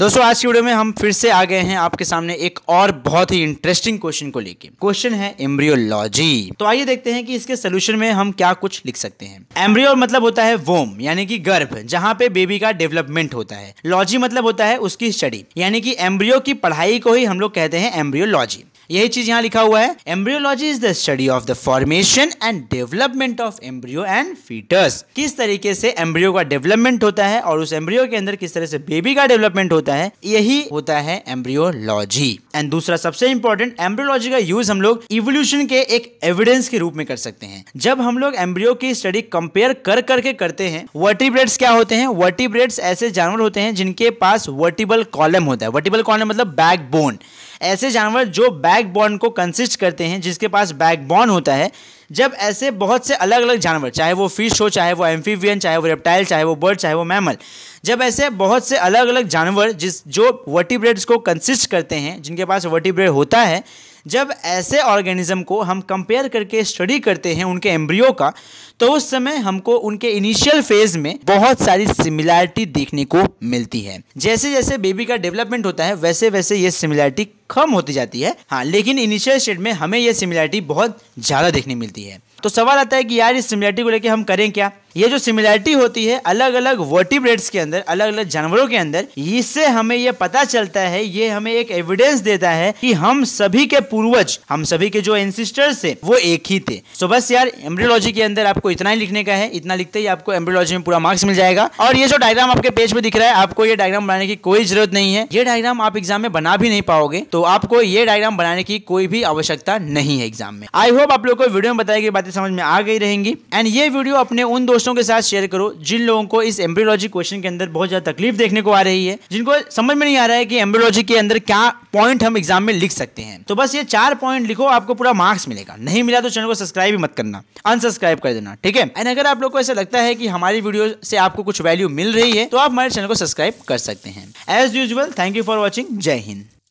दोस्तों आज की वीडियो में हम फिर से आ गए हैं आपके सामने एक और बहुत ही इंटरेस्टिंग क्वेश्चन को लेके क्वेश्चन है एम्ब्रियोलॉजी तो आइए देखते हैं कि इसके सोल्यूशन में हम क्या कुछ लिख सकते हैं एम्ब्रियो मतलब होता है वोम यानी कि गर्भ जहाँ पे बेबी का डेवलपमेंट होता है लॉजी मतलब होता है उसकी स्टडी यानी कि एम्ब्रियो की पढ़ाई को ही हम लोग कहते हैं एम्ब्रियोलॉजी यही चीज यहाँ लिखा हुआ है embryology is the study of the formation and development of embryo and foetus किस तरीके से एम्ब्रियो का डेवलपमेंट होता है और उस एम्ब्रियो के अंदर किस तरह से बेबी का डेवलपमेंट होता है यही होता है एम्ब्रियोलॉजी एंड दूसरा सबसे इंपॉर्टेंट एम्ब्रियोलॉजी का यूज हम लोग इवोल्यूशन के एक एविडेंस के रूप में कर सकते हैं जब हम लोग एम्ब्रियो की स्टडी कंपेयर कर करके करते हैं वर्टिब्रेट्स क्या होते हैं वर्टिब्रेट्स ऐसे जानवर होते हैं जिनके पास वर्टिबल कॉलम होता है वर्टिबल कॉलम मतलब बैकबोन ऐसे जानवर जो बैक बॉन को कंसिस्ट करते हैं जिसके पास बैक बॉन होता है जब ऐसे बहुत से अलग अलग जानवर चाहे वो फिश हो चाहे वो एम्फीवियन चाहे वो रेप्टाइल चाहे वो बर्ड चाहे वो मैमल जब ऐसे बहुत से अलग अलग जानवर जिस जो वर्टिब्रेड्स को कंसिस्ट करते हैं जिनके पास वर्टिब्रेड होता है जब ऐसे ऑर्गेनिज्म को हम कंपेयर करके स्टडी करते हैं उनके एम्ब्रियो का तो उस समय हमको उनके इनिशियल फेज में बहुत सारी सिमिलैरिटी देखने को मिलती है जैसे जैसे बेबी का डेवलपमेंट होता है वैसे वैसे ये सिमिलैरिटी कम होती जाती है हाँ लेकिन इनिशियल स्टेट में हमें यह सिमिलैरिटी बहुत ज़्यादा देखने मिलती है तो सवाल आता है कि यार इस सिमिलैरिटी को लेकर हम करें क्या ये जो सिमिलैरिटी होती है अलग अलग वर्टिब्रेट्स के अंदर अलग अलग जानवरों के अंदर इससे हमें ये पता चलता है ये हमें एक एविडेंस देता है कि हम सभी के पूर्वज हम सभी के जो एंसिस्टर्स थे वो एक ही थे सो बस यार एम्ब्रियोलॉजी के अंदर आपको इतना ही लिखने का है इतना लिखते ही आपको एम्ब्रियोलॉजी में पूरा मार्क्स मिल जाएगा और ये जो डायग्राम आपके पेज में दिख रहा है आपको ये डायग्राम बनाने की कोई जरूरत नहीं है ये डायग्राम आप एग्जाम में बना भी नहीं पाओगे तो आपको ये डायग्राम बनाने की कोई भी आवश्यकता नहीं है एग्जाम में आई होप आप लोग को वीडियो में बताई गई बातें समझ में आ गई रहेंगी एंड ये वीडियो अपने उन दोस्तों दोस्तों के साथ शेयर करो जिन लोगों को इस एम्ब्रियोलॉजी क्वेश्चन के अंदर बहुत ज़्यादा तकलीफ देखने को आ रही है जिनको समझ में नहीं आ रहा है कि एम्ब्रियोलॉजी के अंदर क्या पॉइंट हम एग्जाम में लिख सकते हैं तो बस ये चार पॉइंट लिखो आपको पूरा मार्क्स मिलेगा नहीं मिला तो चैनल को सब्सक्राइब ही मत करना अनसब्सक्राइब कर देना ठीक है एंड अगर आप लोग को ऐसा लगता है कि हमारी वीडियो से आपको कुछ वैल्यू मिल रही है तो आप हमारे चैनल को सब्सक्राइब कर सकते हैं as usual thank you for watching Jai Hind